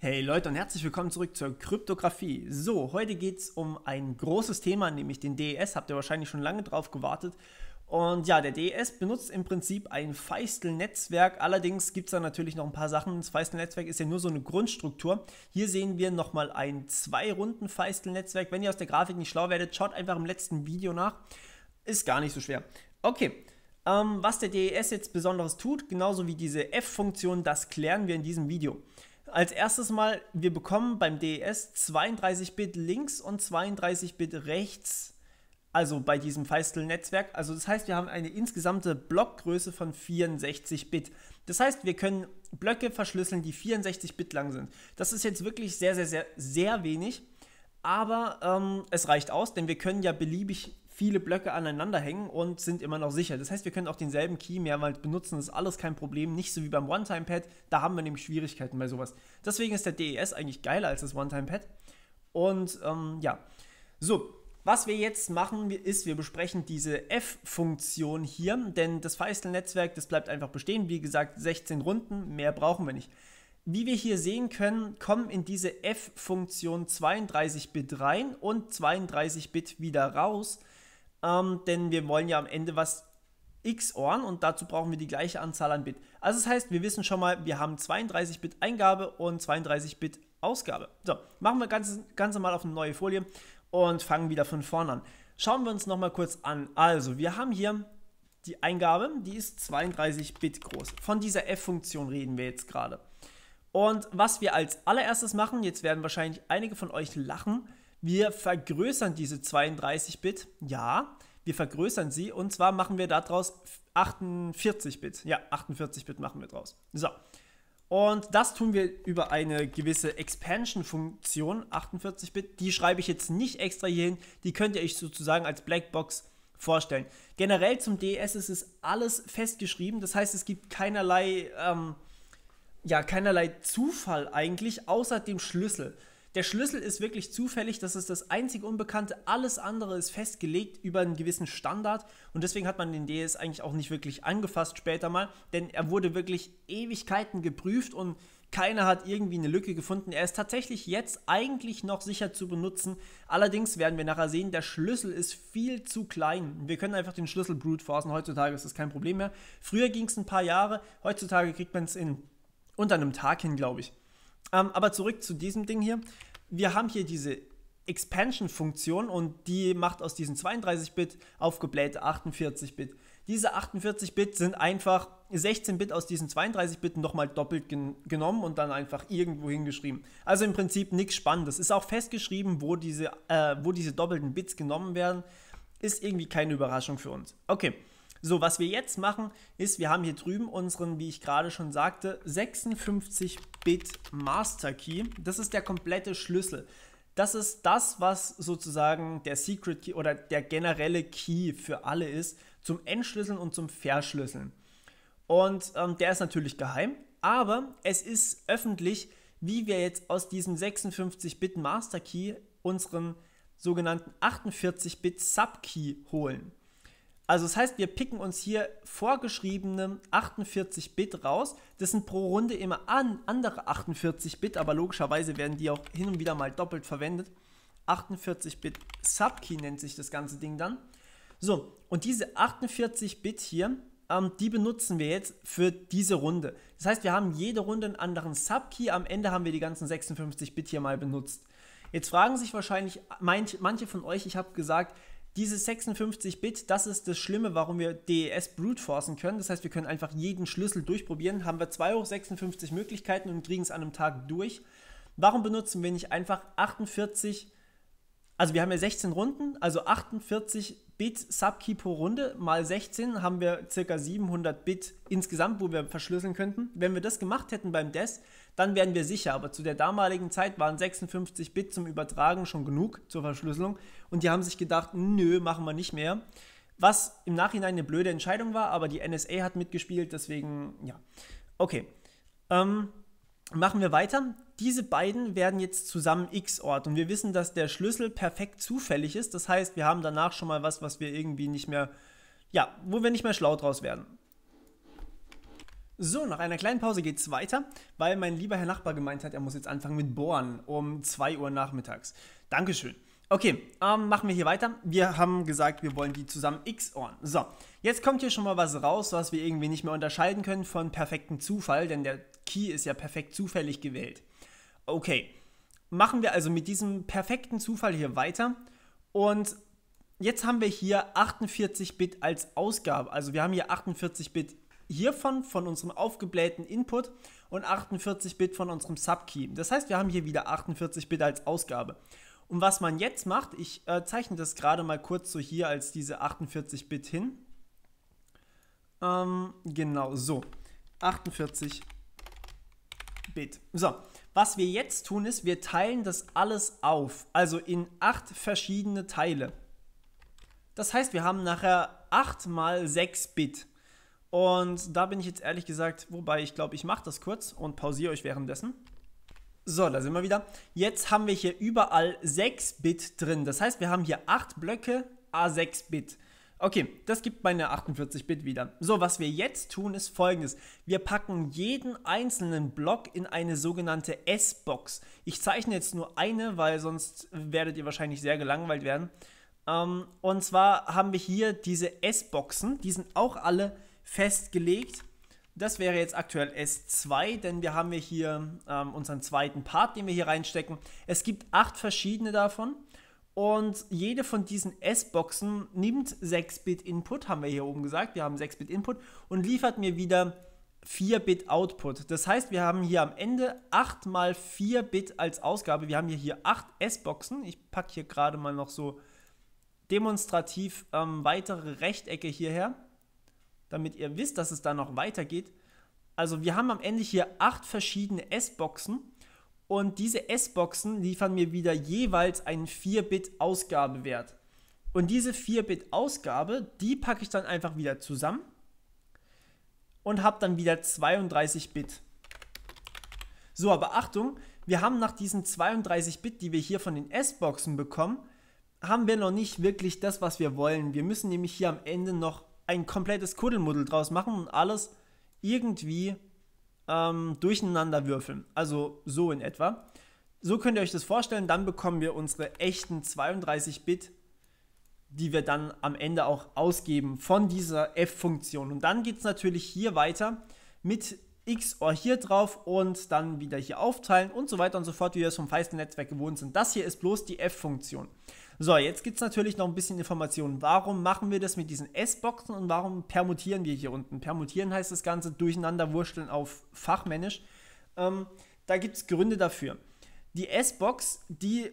Hey Leute und herzlich willkommen zurück zur Kryptographie. So, heute geht es um ein großes Thema, nämlich den DES. Habt ihr wahrscheinlich schon lange drauf gewartet. Und ja, der DES benutzt im Prinzip ein Feistel-Netzwerk. Allerdings gibt es da natürlich noch ein paar Sachen. Das Feistel-Netzwerk ist ja nur so eine Grundstruktur. Hier sehen wir nochmal ein Zwei-Runden-Feistel-Netzwerk. Wenn ihr aus der Grafik nicht schlau werdet, schaut einfach im letzten Video nach. Ist gar nicht so schwer. Okay, ähm, was der DES jetzt Besonderes tut, genauso wie diese F-Funktion, das klären wir in diesem Video. Als erstes mal, wir bekommen beim DES 32-Bit links und 32-Bit rechts, also bei diesem Feistel-Netzwerk. Also das heißt, wir haben eine insgesamte Blockgröße von 64-Bit. Das heißt, wir können Blöcke verschlüsseln, die 64-Bit lang sind. Das ist jetzt wirklich sehr, sehr, sehr, sehr wenig. Aber ähm, es reicht aus, denn wir können ja beliebig viele Blöcke aneinander hängen und sind immer noch sicher. Das heißt, wir können auch denselben Key mehrmals benutzen, das ist alles kein Problem, nicht so wie beim One-Time-Pad, da haben wir nämlich Schwierigkeiten bei sowas. Deswegen ist der DES eigentlich geiler als das One-Time-Pad. Und ähm, ja, so, was wir jetzt machen, ist, wir besprechen diese F-Funktion hier, denn das Feistel-Netzwerk, das bleibt einfach bestehen. Wie gesagt, 16 Runden, mehr brauchen wir nicht. Wie wir hier sehen können, kommen in diese F-Funktion 32-Bit rein und 32-Bit wieder raus ähm, denn wir wollen ja am Ende was x Ohren und dazu brauchen wir die gleiche Anzahl an Bit. Also das heißt, wir wissen schon mal, wir haben 32 Bit Eingabe und 32 Bit Ausgabe. So, machen wir ganz, ganz normal auf eine neue Folie und fangen wieder von vorne an. Schauen wir uns nochmal kurz an. Also, wir haben hier die Eingabe, die ist 32 Bit groß. Von dieser F-Funktion reden wir jetzt gerade. Und was wir als allererstes machen, jetzt werden wahrscheinlich einige von euch lachen, wir vergrößern diese 32 Bit, ja, wir vergrößern sie und zwar machen wir daraus 48 Bit. Ja, 48 Bit machen wir draus. So. Und das tun wir über eine gewisse Expansion-Funktion, 48-Bit. Die schreibe ich jetzt nicht extra hier hin. Die könnt ihr euch sozusagen als Blackbox vorstellen. Generell zum DS ist es alles festgeschrieben. Das heißt, es gibt keinerlei, ähm, ja, keinerlei Zufall eigentlich, außer dem Schlüssel. Der Schlüssel ist wirklich zufällig, das ist das einzige Unbekannte. Alles andere ist festgelegt über einen gewissen Standard und deswegen hat man den DS eigentlich auch nicht wirklich angefasst später mal, denn er wurde wirklich Ewigkeiten geprüft und keiner hat irgendwie eine Lücke gefunden. Er ist tatsächlich jetzt eigentlich noch sicher zu benutzen. Allerdings werden wir nachher sehen, der Schlüssel ist viel zu klein. Wir können einfach den Schlüssel brute forcen. Heutzutage ist das kein Problem mehr. Früher ging es ein paar Jahre, heutzutage kriegt man es in unter einem Tag hin, glaube ich. Ähm, aber zurück zu diesem Ding hier. Wir haben hier diese Expansion-Funktion und die macht aus diesen 32-Bit aufgeblähte 48-Bit. Diese 48-Bit sind einfach 16-Bit aus diesen 32-Bit nochmal doppelt gen genommen und dann einfach irgendwo hingeschrieben. Also im Prinzip nichts Spannendes. Ist auch festgeschrieben, wo diese, äh, wo diese doppelten Bits genommen werden. Ist irgendwie keine Überraschung für uns. Okay, so, was wir jetzt machen, ist, wir haben hier drüben unseren, wie ich gerade schon sagte, 56-Bit Master Key. Das ist der komplette Schlüssel. Das ist das, was sozusagen der Secret Key oder der generelle Key für alle ist, zum Entschlüsseln und zum Verschlüsseln. Und ähm, der ist natürlich geheim, aber es ist öffentlich, wie wir jetzt aus diesem 56-Bit Master Key unseren sogenannten 48-Bit Sub Key holen. Also das heißt, wir picken uns hier vorgeschriebene 48 Bit raus. Das sind pro Runde immer an, andere 48 Bit, aber logischerweise werden die auch hin und wieder mal doppelt verwendet. 48 Bit Subkey nennt sich das ganze Ding dann. So, und diese 48 Bit hier, ähm, die benutzen wir jetzt für diese Runde. Das heißt, wir haben jede Runde einen anderen Subkey. Am Ende haben wir die ganzen 56 Bit hier mal benutzt. Jetzt fragen sich wahrscheinlich manche von euch, ich habe gesagt, diese 56-Bit, das ist das Schlimme, warum wir DES brute-forcen können. Das heißt, wir können einfach jeden Schlüssel durchprobieren, haben wir 2 hoch 56 Möglichkeiten und kriegen es an einem Tag durch. Warum benutzen wir nicht einfach 48, also wir haben ja 16 Runden, also 48 Bit Subkey pro Runde mal 16 haben wir ca. 700 Bit insgesamt, wo wir verschlüsseln könnten. Wenn wir das gemacht hätten beim DES, dann wären wir sicher. Aber zu der damaligen Zeit waren 56 Bit zum Übertragen schon genug zur Verschlüsselung und die haben sich gedacht, nö, machen wir nicht mehr. Was im Nachhinein eine blöde Entscheidung war, aber die NSA hat mitgespielt, deswegen ja. Okay, ähm, machen wir weiter. Diese beiden werden jetzt zusammen X-Ort und wir wissen, dass der Schlüssel perfekt zufällig ist. Das heißt, wir haben danach schon mal was, was wir irgendwie nicht mehr, ja, wo wir nicht mehr schlau draus werden. So, nach einer kleinen Pause geht's weiter, weil mein lieber Herr Nachbar gemeint hat, er muss jetzt anfangen mit Bohren um 2 Uhr nachmittags. Dankeschön. Okay, ähm, machen wir hier weiter. Wir haben gesagt, wir wollen die zusammen X-Ohren. So, jetzt kommt hier schon mal was raus, was wir irgendwie nicht mehr unterscheiden können von perfekten Zufall, denn der Key ist ja perfekt zufällig gewählt. Okay, machen wir also mit diesem perfekten Zufall hier weiter und jetzt haben wir hier 48-Bit als Ausgabe. Also wir haben hier 48-Bit hiervon, von unserem aufgeblähten Input und 48-Bit von unserem Subkey. Das heißt, wir haben hier wieder 48-Bit als Ausgabe. Und was man jetzt macht, ich äh, zeichne das gerade mal kurz so hier als diese 48-Bit hin. Ähm, genau, so. 48-Bit. So, was wir jetzt tun ist, wir teilen das alles auf, also in acht verschiedene Teile. Das heißt, wir haben nachher 8 mal 6 Bit. Und da bin ich jetzt ehrlich gesagt, wobei ich glaube, ich mache das kurz und pausiere euch währenddessen. So, da sind wir wieder. Jetzt haben wir hier überall 6-Bit drin. Das heißt, wir haben hier 8 Blöcke A6-Bit. Okay, das gibt meine 48-Bit wieder. So, was wir jetzt tun, ist folgendes. Wir packen jeden einzelnen Block in eine sogenannte S-Box. Ich zeichne jetzt nur eine, weil sonst werdet ihr wahrscheinlich sehr gelangweilt werden. Ähm, und zwar haben wir hier diese S-Boxen. Die sind auch alle festgelegt. Das wäre jetzt aktuell S2, denn wir haben hier ähm, unseren zweiten Part, den wir hier reinstecken. Es gibt acht verschiedene davon und jede von diesen S-Boxen nimmt 6-Bit-Input, haben wir hier oben gesagt. Wir haben 6-Bit-Input und liefert mir wieder 4-Bit-Output. Das heißt, wir haben hier am Ende 8 mal 4-Bit als Ausgabe. Wir haben hier 8 S-Boxen. Ich packe hier gerade mal noch so demonstrativ ähm, weitere Rechtecke hierher damit ihr wisst, dass es da noch weitergeht. Also wir haben am Ende hier acht verschiedene S-Boxen und diese S-Boxen liefern mir wieder jeweils einen 4-Bit-Ausgabewert. Und diese 4-Bit-Ausgabe, die packe ich dann einfach wieder zusammen und habe dann wieder 32 Bit. So, aber Achtung, wir haben nach diesen 32 Bit, die wir hier von den S-Boxen bekommen, haben wir noch nicht wirklich das, was wir wollen. Wir müssen nämlich hier am Ende noch ein komplettes Kuddelmuddel draus machen und alles irgendwie ähm, durcheinander würfeln. Also so in etwa. So könnt ihr euch das vorstellen, dann bekommen wir unsere echten 32-Bit, die wir dann am Ende auch ausgeben von dieser F-Funktion. Und dann geht es natürlich hier weiter mit XOR hier drauf und dann wieder hier aufteilen und so weiter und so fort, wie wir es vom feisten Netzwerk gewohnt sind. Das hier ist bloß die F-Funktion. So, jetzt gibt es natürlich noch ein bisschen Informationen. Warum machen wir das mit diesen S-Boxen und warum permutieren wir hier unten? Permutieren heißt das Ganze durcheinanderwurschteln auf fachmännisch. Ähm, da gibt es Gründe dafür. Die S-Box, die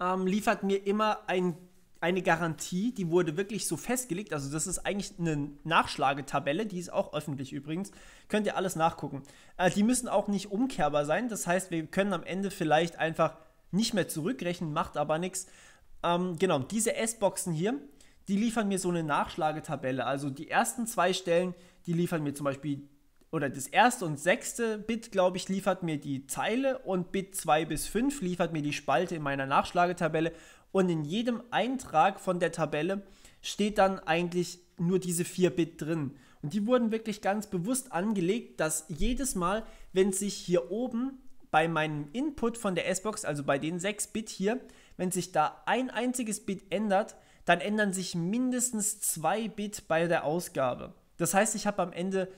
ähm, liefert mir immer ein, eine Garantie, die wurde wirklich so festgelegt. Also, das ist eigentlich eine Nachschlagetabelle, die ist auch öffentlich übrigens. Könnt ihr alles nachgucken. Äh, die müssen auch nicht umkehrbar sein. Das heißt, wir können am Ende vielleicht einfach nicht mehr zurückrechnen, macht aber nichts. Ähm, genau, diese S-Boxen hier, die liefern mir so eine Nachschlagetabelle. Also die ersten zwei Stellen, die liefern mir zum Beispiel, oder das erste und sechste Bit, glaube ich, liefert mir die Zeile und Bit 2 bis 5 liefert mir die Spalte in meiner Nachschlagetabelle. Und in jedem Eintrag von der Tabelle steht dann eigentlich nur diese 4 Bit drin. Und die wurden wirklich ganz bewusst angelegt, dass jedes Mal, wenn sich hier oben bei meinem Input von der S-Box, also bei den 6 Bit hier, wenn sich da ein einziges Bit ändert, dann ändern sich mindestens zwei Bit bei der Ausgabe. Das heißt, ich habe am Ende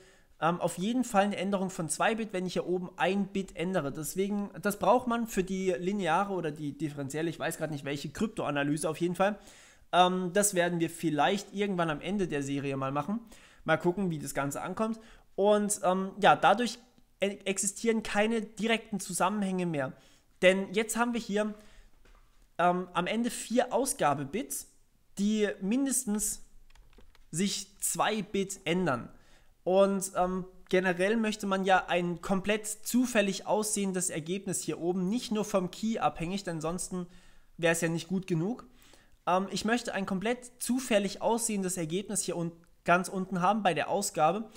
ähm, auf jeden Fall eine Änderung von zwei Bit, wenn ich hier oben ein Bit ändere. Deswegen, das braucht man für die lineare oder die differenzielle, ich weiß gerade nicht welche, Kryptoanalyse auf jeden Fall. Ähm, das werden wir vielleicht irgendwann am Ende der Serie mal machen. Mal gucken, wie das Ganze ankommt. Und ähm, ja, dadurch e-, existieren keine direkten Zusammenhänge mehr. Denn jetzt haben wir hier ähm, am Ende vier Ausgabebits, die mindestens sich zwei Bit ändern. Und ähm, generell möchte man ja ein komplett zufällig aussehendes Ergebnis hier oben, nicht nur vom Key abhängig, denn ansonsten wäre es ja nicht gut genug. Ähm, ich möchte ein komplett zufällig aussehendes Ergebnis hier un ganz unten haben bei der Ausgabe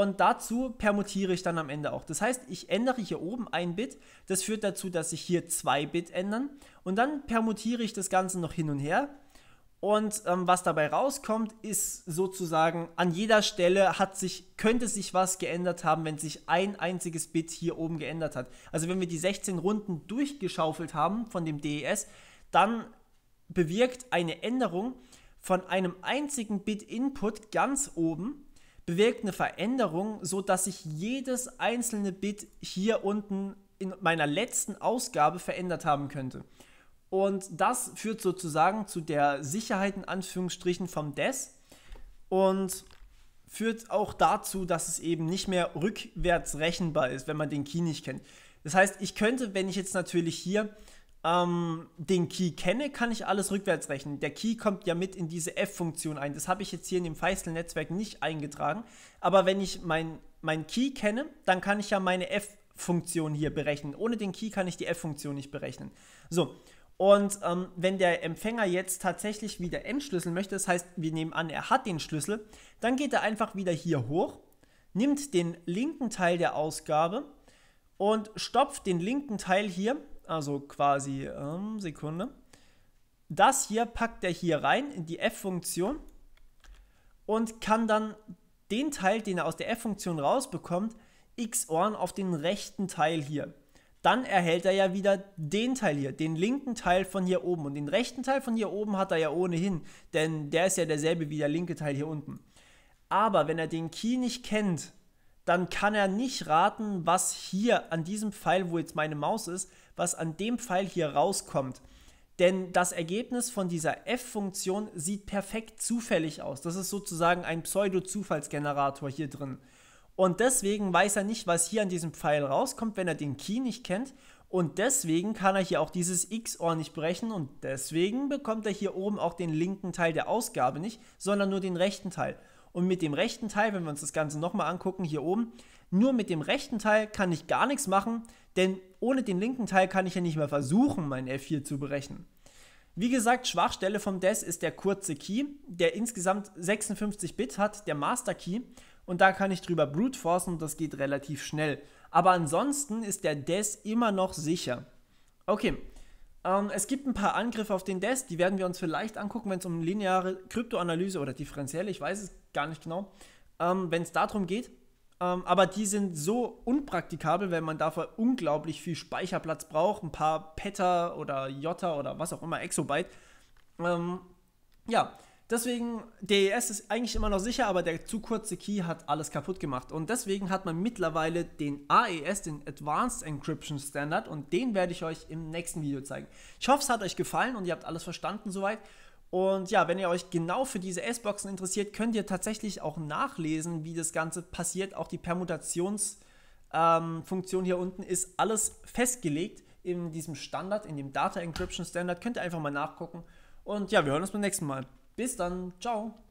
und dazu permutiere ich dann am Ende auch. Das heißt, ich ändere hier oben ein Bit, das führt dazu, dass sich hier zwei Bit ändern und dann permutiere ich das Ganze noch hin und her. Und ähm, was dabei rauskommt, ist sozusagen an jeder Stelle hat sich, könnte sich was geändert haben, wenn sich ein einziges Bit hier oben geändert hat. Also wenn wir die 16 Runden durchgeschaufelt haben von dem DES, dann bewirkt eine Änderung von einem einzigen Bit Input ganz oben bewirkt eine Veränderung, so dass ich jedes einzelne Bit hier unten in meiner letzten Ausgabe verändert haben könnte. Und das führt sozusagen zu der Sicherheit in Anführungsstrichen vom DES und führt auch dazu, dass es eben nicht mehr rückwärts rechenbar ist, wenn man den Key nicht kennt. Das heißt, ich könnte, wenn ich jetzt natürlich hier ähm, den Key kenne, kann ich alles rückwärts rechnen. Der Key kommt ja mit in diese F-Funktion ein. Das habe ich jetzt hier in dem Feistel-Netzwerk nicht eingetragen. Aber wenn ich mein, mein Key kenne, dann kann ich ja meine F-Funktion hier berechnen. Ohne den Key kann ich die F-Funktion nicht berechnen. So, und ähm, wenn der Empfänger jetzt tatsächlich wieder entschlüsseln möchte, das heißt, wir nehmen an, er hat den Schlüssel, dann geht er einfach wieder hier hoch, nimmt den linken Teil der Ausgabe und stopft den linken Teil hier also quasi, ähm, Sekunde. Das hier packt er hier rein in die f-Funktion und kann dann den Teil, den er aus der f-Funktion rausbekommt, xoren auf den rechten Teil hier. Dann erhält er ja wieder den Teil hier, den linken Teil von hier oben. Und den rechten Teil von hier oben hat er ja ohnehin, denn der ist ja derselbe wie der linke Teil hier unten. Aber wenn er den Key nicht kennt, dann kann er nicht raten, was hier an diesem Pfeil, wo jetzt meine Maus ist, was an dem Pfeil hier rauskommt. Denn das Ergebnis von dieser F-Funktion sieht perfekt zufällig aus. Das ist sozusagen ein Pseudo-Zufallsgenerator hier drin. Und deswegen weiß er nicht, was hier an diesem Pfeil rauskommt, wenn er den Key nicht kennt. Und deswegen kann er hier auch dieses X-Ohr nicht brechen und deswegen bekommt er hier oben auch den linken Teil der Ausgabe nicht, sondern nur den rechten Teil. Und mit dem rechten Teil, wenn wir uns das Ganze nochmal angucken, hier oben, nur mit dem rechten Teil kann ich gar nichts machen, denn ohne den linken Teil kann ich ja nicht mehr versuchen, mein F4 zu berechnen. Wie gesagt, Schwachstelle vom DES ist der kurze Key, der insgesamt 56 Bit hat, der Master Key. Und da kann ich drüber brute forcen und das geht relativ schnell. Aber ansonsten ist der DES immer noch sicher. Okay, ähm, es gibt ein paar Angriffe auf den Desk, die werden wir uns vielleicht angucken, wenn es um lineare Kryptoanalyse oder differenzielle, ich weiß es gar nicht genau, ähm, wenn es darum geht. Ähm, aber die sind so unpraktikabel, weil man dafür unglaublich viel Speicherplatz braucht, ein paar Peta oder Jota oder was auch immer, Exobyte. Ähm, ja, Deswegen, DES ist eigentlich immer noch sicher, aber der zu kurze Key hat alles kaputt gemacht. Und deswegen hat man mittlerweile den AES, den Advanced Encryption Standard, und den werde ich euch im nächsten Video zeigen. Ich hoffe, es hat euch gefallen und ihr habt alles verstanden soweit. Und ja, wenn ihr euch genau für diese S-Boxen interessiert, könnt ihr tatsächlich auch nachlesen, wie das Ganze passiert. Auch die Permutationsfunktion ähm, hier unten ist alles festgelegt in diesem Standard, in dem Data Encryption Standard. Könnt ihr einfach mal nachgucken. Und ja, wir hören uns beim nächsten Mal. Bis dann, ciao.